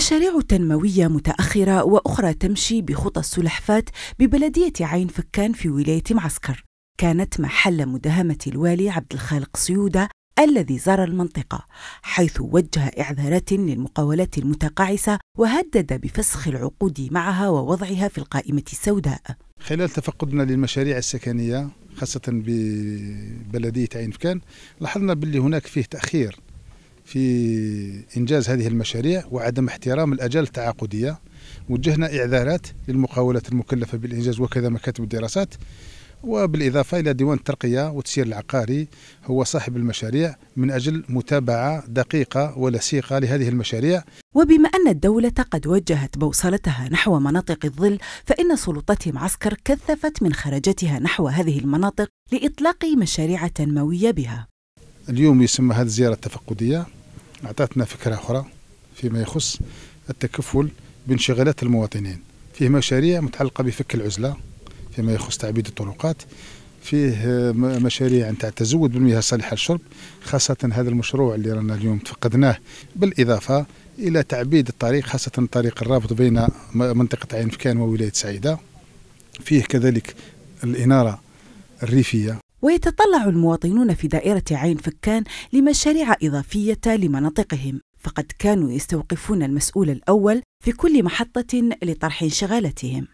مشاريع تنموية متأخرة وأخرى تمشي بخطى السلحفات ببلدية عين فكان في ولاية معسكر كانت محل مداهمة الوالي عبد الخالق سيودة الذي زار المنطقة حيث وجه إعذارات للمقاولات المتقاعسة وهدد بفسخ العقود معها ووضعها في القائمة السوداء خلال تفقدنا للمشاريع السكنية خاصة ببلدية عين فكان لاحظنا باللي هناك فيه تأخير في إنجاز هذه المشاريع وعدم احترام الأجال التعاقدية وجهنا إعذارات للمقاولات المكلفة بالإنجاز وكذا مكاتب الدراسات وبالإضافة إلى ديوان الترقية والتسيير العقاري هو صاحب المشاريع من أجل متابعة دقيقة ولسيقة لهذه المشاريع وبما أن الدولة قد وجهت بوصلتها نحو مناطق الظل فإن سلطات معسكر كثفت من خرجتها نحو هذه المناطق لإطلاق مشاريع تنموية بها اليوم يسمى هذه الزيارة التفقدية أعطتنا فكرة أخرى فيما يخص التكفل بانشغالات المواطنين فيه مشاريع متعلقة بفك العزلة فيما يخص تعبيد الطرقات فيه مشاريع نتاع التزود بالمياه الصالحه للشرب خاصه هذا المشروع اللي رانا اليوم تفقدناه بالاضافه الى تعبيد الطريق خاصه الطريق الرابط بين منطقه عين فكان وولايه سعيده فيه كذلك الاناره الريفيه ويتطلع المواطنون في دائرة عين فكان لمشاريع إضافية لمناطقهم فقد كانوا يستوقفون المسؤول الأول في كل محطة لطرح انشغالتهم